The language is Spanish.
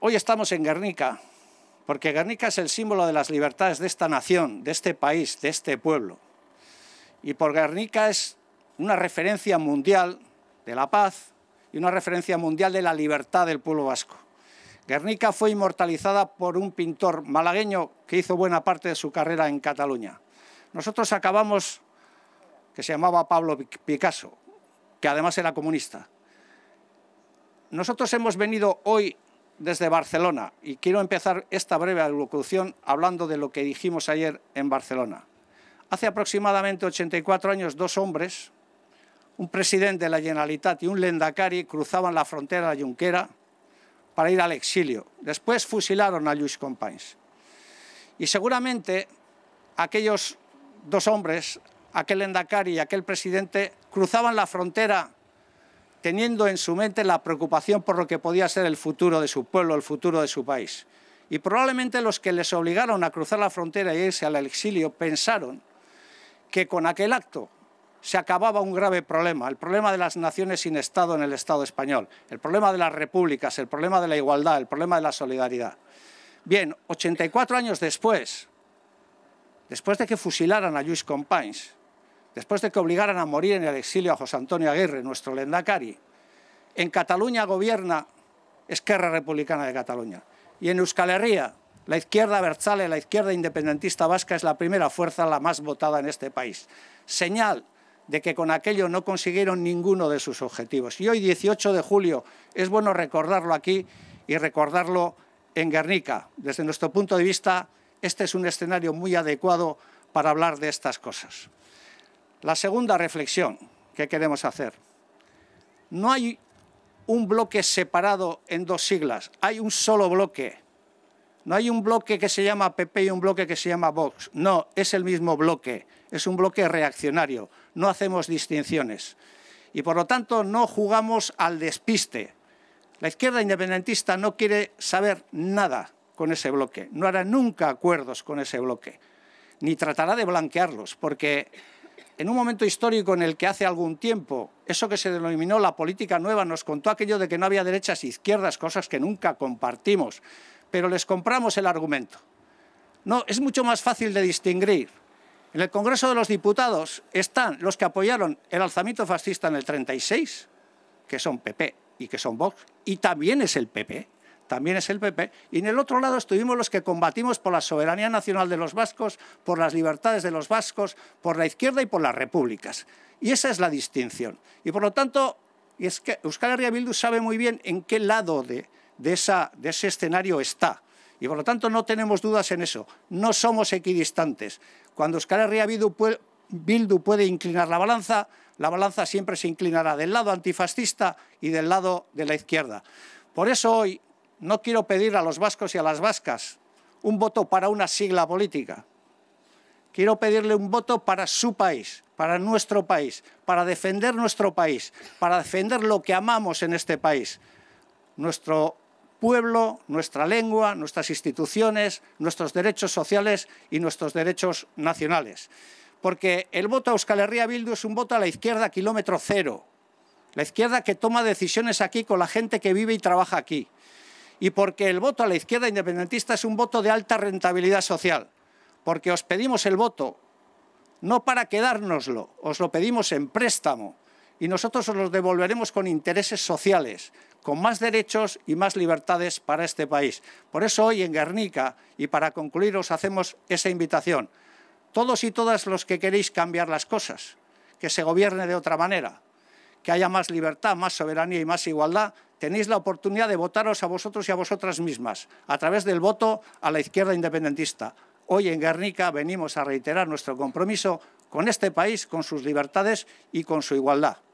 Hoy estamos en Guernica, porque Guernica es el símbolo de las libertades de esta nación, de este país, de este pueblo. Y por Guernica es una referencia mundial de la paz y una referencia mundial de la libertad del pueblo vasco. Guernica fue inmortalizada por un pintor malagueño que hizo buena parte de su carrera en Cataluña. Nosotros acabamos, que se llamaba Pablo Picasso, que además era comunista. Nosotros hemos venido hoy desde Barcelona y quiero empezar esta breve alocución hablando de lo que dijimos ayer en Barcelona. Hace aproximadamente 84 años, dos hombres, un presidente de la Generalitat y un Lendakari, cruzaban la frontera de Junquera para ir al exilio. Después fusilaron a Luis Companys. Y seguramente aquellos dos hombres, aquel Lendakari y aquel presidente, cruzaban la frontera teniendo en su mente la preocupación por lo que podía ser el futuro de su pueblo, el futuro de su país. Y probablemente los que les obligaron a cruzar la frontera y e irse al exilio pensaron que con aquel acto se acababa un grave problema, el problema de las naciones sin Estado en el Estado español, el problema de las repúblicas, el problema de la igualdad, el problema de la solidaridad. Bien, 84 años después, después de que fusilaran a Luis Companys, después de que obligaran a morir en el exilio a José Antonio Aguirre, nuestro lendacari, en Cataluña gobierna Esquerra Republicana de Cataluña. Y en Euskal Herria, la izquierda Berzale, la izquierda independentista vasca, es la primera fuerza, la más votada en este país. Señal de que con aquello no consiguieron ninguno de sus objetivos. Y hoy, 18 de julio, es bueno recordarlo aquí y recordarlo en Guernica. Desde nuestro punto de vista, este es un escenario muy adecuado para hablar de estas cosas. La segunda reflexión que queremos hacer. No hay un bloque separado en dos siglas, hay un solo bloque. No hay un bloque que se llama PP y un bloque que se llama Vox. No, es el mismo bloque, es un bloque reaccionario, no hacemos distinciones. Y por lo tanto no jugamos al despiste. La izquierda independentista no quiere saber nada con ese bloque, no hará nunca acuerdos con ese bloque, ni tratará de blanquearlos, porque en un momento histórico en el que hace algún tiempo eso que se denominó la política nueva nos contó aquello de que no había derechas e izquierdas, cosas que nunca compartimos, pero les compramos el argumento. No, es mucho más fácil de distinguir. En el Congreso de los Diputados están los que apoyaron el alzamiento fascista en el 36, que son PP y que son Vox, y también es el PP también es el PP, y en el otro lado estuvimos los que combatimos por la soberanía nacional de los vascos, por las libertades de los vascos, por la izquierda y por las repúblicas. Y esa es la distinción. Y por lo tanto, es que Euskal Herria Bildu sabe muy bien en qué lado de, de, esa, de ese escenario está. Y por lo tanto no tenemos dudas en eso. No somos equidistantes. Cuando Euskal Herria Bildu puede inclinar la balanza, la balanza siempre se inclinará del lado antifascista y del lado de la izquierda. Por eso hoy no quiero pedir a los vascos y a las vascas un voto para una sigla política. Quiero pedirle un voto para su país, para nuestro país, para defender nuestro país, para defender lo que amamos en este país. Nuestro pueblo, nuestra lengua, nuestras instituciones, nuestros derechos sociales y nuestros derechos nacionales. Porque el voto a Euskal Herria Bildu es un voto a la izquierda kilómetro cero. La izquierda que toma decisiones aquí con la gente que vive y trabaja aquí y porque el voto a la izquierda independentista es un voto de alta rentabilidad social, porque os pedimos el voto no para quedárnoslo, os lo pedimos en préstamo y nosotros os lo devolveremos con intereses sociales, con más derechos y más libertades para este país. Por eso hoy en Guernica, y para concluir, os hacemos esa invitación. Todos y todas los que queréis cambiar las cosas, que se gobierne de otra manera, que haya más libertad, más soberanía y más igualdad, tenéis la oportunidad de votaros a vosotros y a vosotras mismas, a través del voto a la izquierda independentista. Hoy en Guernica venimos a reiterar nuestro compromiso con este país, con sus libertades y con su igualdad.